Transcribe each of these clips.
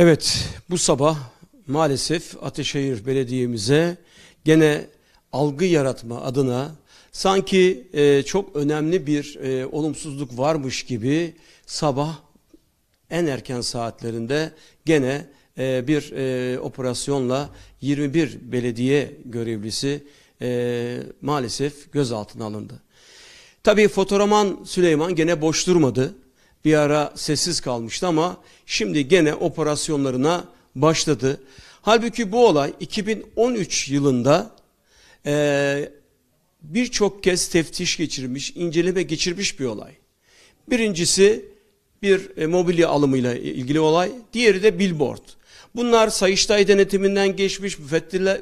Evet, bu sabah maalesef Ateşehir Belediye'mize gene algı yaratma adına sanki e, çok önemli bir e, olumsuzluk varmış gibi sabah en erken saatlerinde gene e, bir e, operasyonla 21 belediye görevlisi e, maalesef gözaltına alındı. Tabii fotoğraman Süleyman gene boş durmadı bir ara sessiz kalmıştı ama şimdi gene operasyonlarına başladı. Halbuki bu olay 2013 yılında e, birçok kez teftiş geçirmiş, inceleme geçirmiş bir olay. Birincisi bir e, mobilya alımıyla ilgili olay, diğeri de billboard. Bunlar Sayıştay denetiminden geçmiş,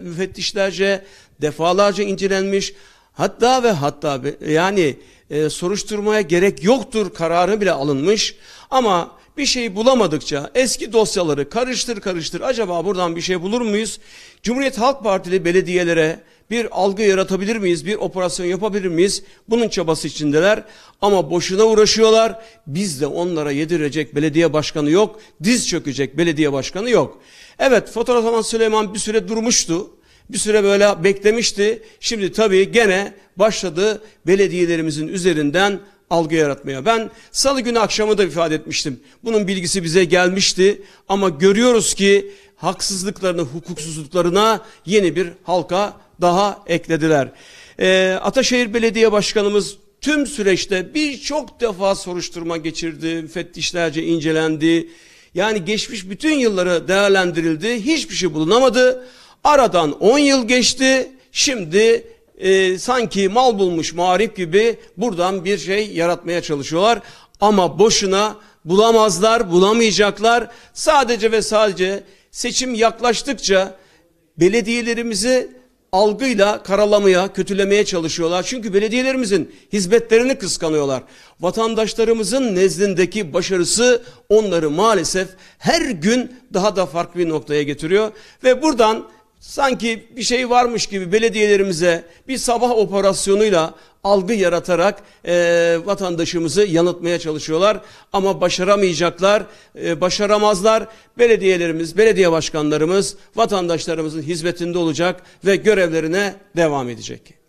müfettişlerce defalarca incelenmiş, Hatta ve hatta yani e, soruşturmaya gerek yoktur kararı bile alınmış ama bir şey bulamadıkça eski dosyaları karıştır karıştır acaba buradan bir şey bulur muyuz? Cumhuriyet Halk Partili belediyelere bir algı yaratabilir miyiz? Bir operasyon yapabilir miyiz? Bunun çabası içindeler ama boşuna uğraşıyorlar. Biz de onlara yedirecek belediye başkanı yok. Diz çökecek belediye başkanı yok. Evet fotoğraf Süleyman bir süre durmuştu. Bir süre böyle beklemişti. Şimdi tabii gene başladı belediyelerimizin üzerinden algı yaratmaya. Ben salı günü akşamı da ifade etmiştim. Bunun bilgisi bize gelmişti ama görüyoruz ki haksızlıklarını, hukuksuzluklarına yeni bir halka daha eklediler. Ee, Ataşehir Belediye Başkanımız tüm süreçte birçok defa soruşturma geçirdi, müfettişlerce incelendi. Yani geçmiş bütün yılları değerlendirildi, hiçbir şey bulunamadı. Aradan 10 yıl geçti. Şimdi e, sanki mal bulmuş muharip gibi buradan bir şey yaratmaya çalışıyorlar. Ama boşuna bulamazlar, bulamayacaklar. Sadece ve sadece seçim yaklaştıkça belediyelerimizi algıyla karalamaya, kötülemeye çalışıyorlar. Çünkü belediyelerimizin hizmetlerini kıskanıyorlar. Vatandaşlarımızın nezdindeki başarısı onları maalesef her gün daha da farklı bir noktaya getiriyor. Ve buradan sanki bir şey varmış gibi belediyelerimize bir sabah operasyonuyla algı yaratarak e, vatandaşımızı yanıltmaya çalışıyorlar. Ama başaramayacaklar, e, başaramazlar. Belediyelerimiz, belediye başkanlarımız vatandaşlarımızın hizmetinde olacak ve görevlerine devam edecek.